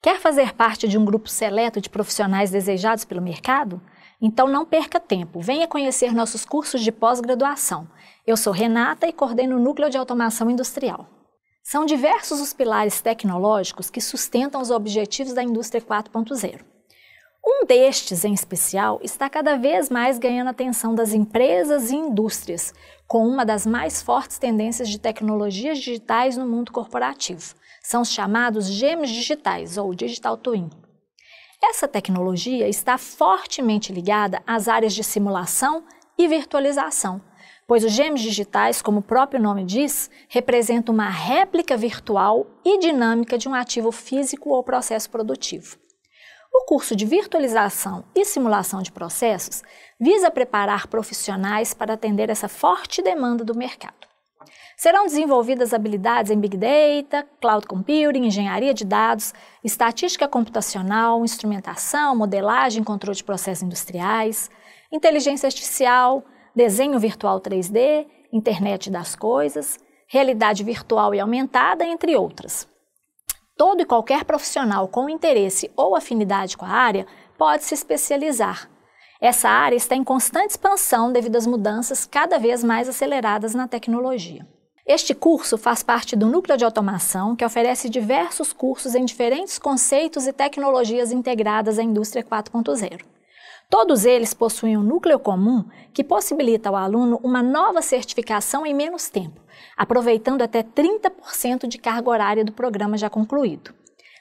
Quer fazer parte de um grupo seleto de profissionais desejados pelo mercado? Então não perca tempo, venha conhecer nossos cursos de pós-graduação. Eu sou Renata e coordeno o Núcleo de Automação Industrial. São diversos os pilares tecnológicos que sustentam os objetivos da Indústria 4.0. Um destes, em especial, está cada vez mais ganhando atenção das empresas e indústrias, com uma das mais fortes tendências de tecnologias digitais no mundo corporativo. São os chamados gêmeos digitais, ou digital twin. Essa tecnologia está fortemente ligada às áreas de simulação e virtualização, pois os gêmeos digitais, como o próprio nome diz, representam uma réplica virtual e dinâmica de um ativo físico ou processo produtivo curso de virtualização e simulação de processos visa preparar profissionais para atender essa forte demanda do mercado. Serão desenvolvidas habilidades em Big Data, Cloud Computing, engenharia de dados, estatística computacional, instrumentação, modelagem, controle de processos industriais, inteligência artificial, desenho virtual 3D, internet das coisas, realidade virtual e aumentada, entre outras. Todo e qualquer profissional com interesse ou afinidade com a área pode se especializar. Essa área está em constante expansão devido às mudanças cada vez mais aceleradas na tecnologia. Este curso faz parte do Núcleo de Automação, que oferece diversos cursos em diferentes conceitos e tecnologias integradas à indústria 4.0. Todos eles possuem um núcleo comum que possibilita ao aluno uma nova certificação em menos tempo, aproveitando até 30% de carga horária do programa já concluído.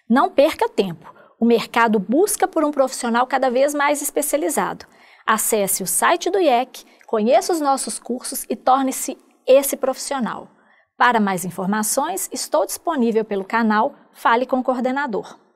Não perca tempo. O mercado busca por um profissional cada vez mais especializado. Acesse o site do IEC, conheça os nossos cursos e torne-se esse profissional. Para mais informações, estou disponível pelo canal Fale com o Coordenador.